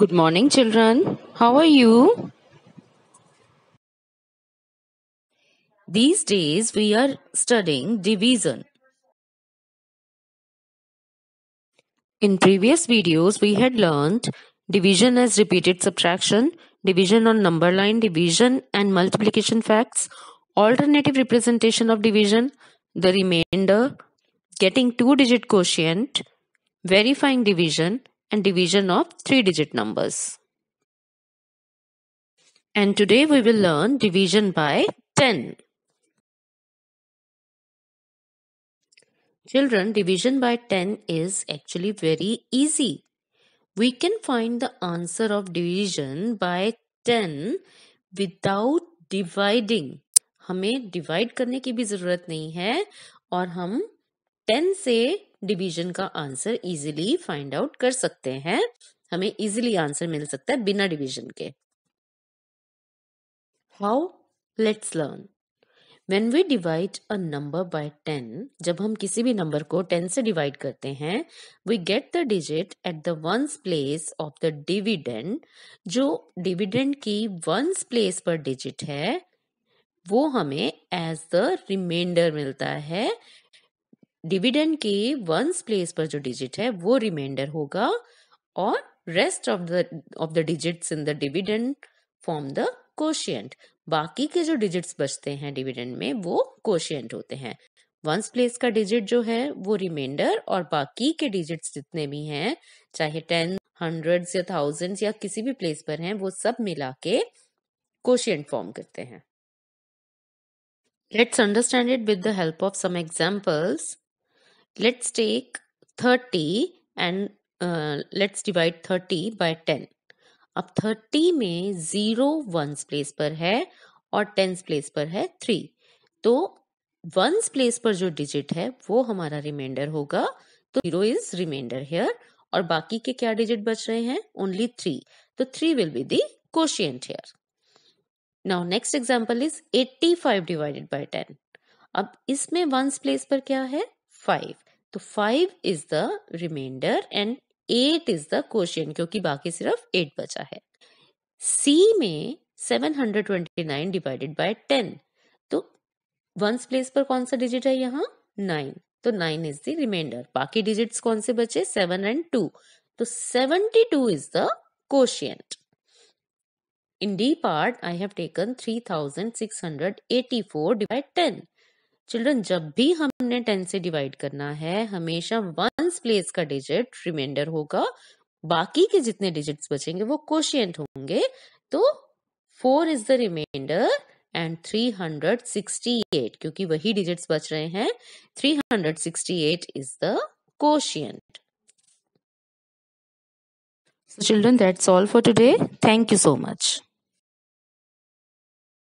Good morning, children. How are you? These days we are studying division. In previous videos, we had learned division as repeated subtraction, division on number line, division and multiplication facts, alternative representation of division, the remainder, getting two digit quotient, verifying division, and division of three digit numbers. And today we will learn division by 10. Children, division by 10 is actually very easy. We can find the answer of division by 10 without dividing. हमें divide करने की भी ज़रूरत नहीं है और हम 10 से डिवीजन का आंसर इजीली फाइंड आउट कर सकते हैं हमें इजीली आंसर मिल सकता है बिना डिवीजन के how let's learn when we divide a number by ten जब हम किसी भी नंबर को टेन से डिवाइड करते हैं we get the digit at the ones place of the dividend जो डिविडेंड की वंस प्लेस पर डिजिट है वो हमें एज द रिमाइंडर मिलता है डिविडेंड के वंस प्लेस पर जो डिजिट है वो रिमाइंडर होगा और rest of the of the digits in the dividend form the quotient बाकी के जो डिजिट्स बचते हैं डिविडेंड में वो कोशियंट होते हैं वंस प्लेस का डिजिट जो है वो रिमाइंडर और बाकी के डिजिट्स जितने भी हैं चाहे टेन हंड्रेड या थाउजेंड या किसी भी प्लेस पर हैं वो सब मिला के कोशियंट फॉर्म करते हैं let's understand it with the help of some examples Let's take 30 and uh, let's divide 30 by 10. अब 30 में जीरो वंस प्लेस पर है और टेंस प्लेस पर है थ्री तो वंस प्लेस पर जो डिजिट है वो हमारा रिमाइंडर होगा तो जीरो इज रिमाइंडर हेयर और बाकी के क्या डिजिट बच रहे हैं ओनली थ्री तो three will be the quotient here now next example is eighty five divided by ten अब इसमें वंस प्लेस पर क्या है फाइव तो five is the remainder and eight is the question क्योंकि बाकी सिर्फ एट बचा है सी में seven hundred twenty nine divided by ten तो वंस प्लेस पर कौन सा डिजिट है यहाँ नाइन तो नाइन इज द रिमाइंडर बाकी डिजिट्स कौन से बचे सेवन एंड टू तो seventy two is the question in D part I have taken three thousand six hundred eighty four divide ten children जब भी हमने टेन से डिवाइड करना है हमेशा वंस प्लेस का डिजिट रिमाइंडर होगा बाकी के जितने डिजिट्स बचेंगे वो कोशियंट होंगे तो four is the remainder and three hundred sixty eight क्योंकि वही डिजिट्स बच रहे हैं three hundred sixty eight is the quotient children children all for for thank you so much